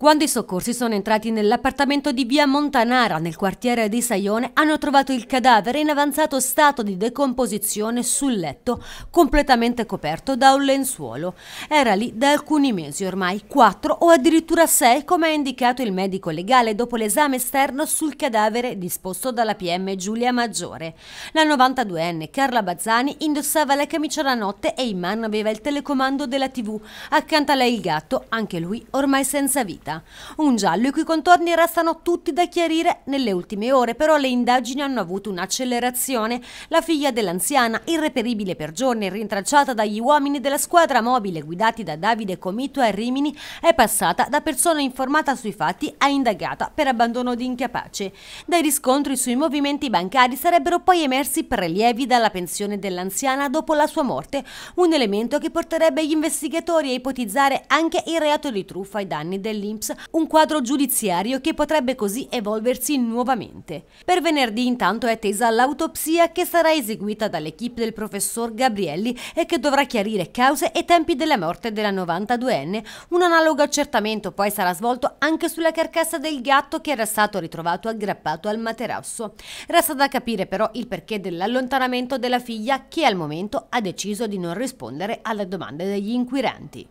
Quando i soccorsi sono entrati nell'appartamento di via Montanara, nel quartiere di Saione, hanno trovato il cadavere in avanzato stato di decomposizione sul letto, completamente coperto da un lenzuolo. Era lì da alcuni mesi ormai, quattro o addirittura sei, come ha indicato il medico legale dopo l'esame esterno sul cadavere disposto dalla PM Giulia Maggiore. La 92enne Carla Bazzani indossava la camicia la notte e in mano aveva il telecomando della TV. Accanto a lei il gatto, anche lui ormai senza vita vita. Un giallo i cui contorni restano tutti da chiarire nelle ultime ore, però le indagini hanno avuto un'accelerazione. La figlia dell'anziana, irreperibile per giorni e rintracciata dagli uomini della squadra mobile guidati da Davide Comito a Rimini, è passata da persona informata sui fatti a indagata per abbandono di incapace. Dai riscontri sui movimenti bancari sarebbero poi emersi prelievi dalla pensione dell'anziana dopo la sua morte, un elemento che porterebbe gli investigatori a ipotizzare anche il reato di truffa ai danni dell'impresa Times un quadro giudiziario che potrebbe così evolversi nuovamente. Per venerdì intanto è attesa l'autopsia che sarà eseguita dall'equipe del professor Gabrielli e che dovrà chiarire cause e tempi della morte della 92enne. Un analogo accertamento poi sarà svolto anche sulla carcassa del gatto che era stato ritrovato aggrappato al materasso. Resta da capire però il perché dell'allontanamento della figlia che al momento ha deciso di non rispondere alle domande degli inquirenti.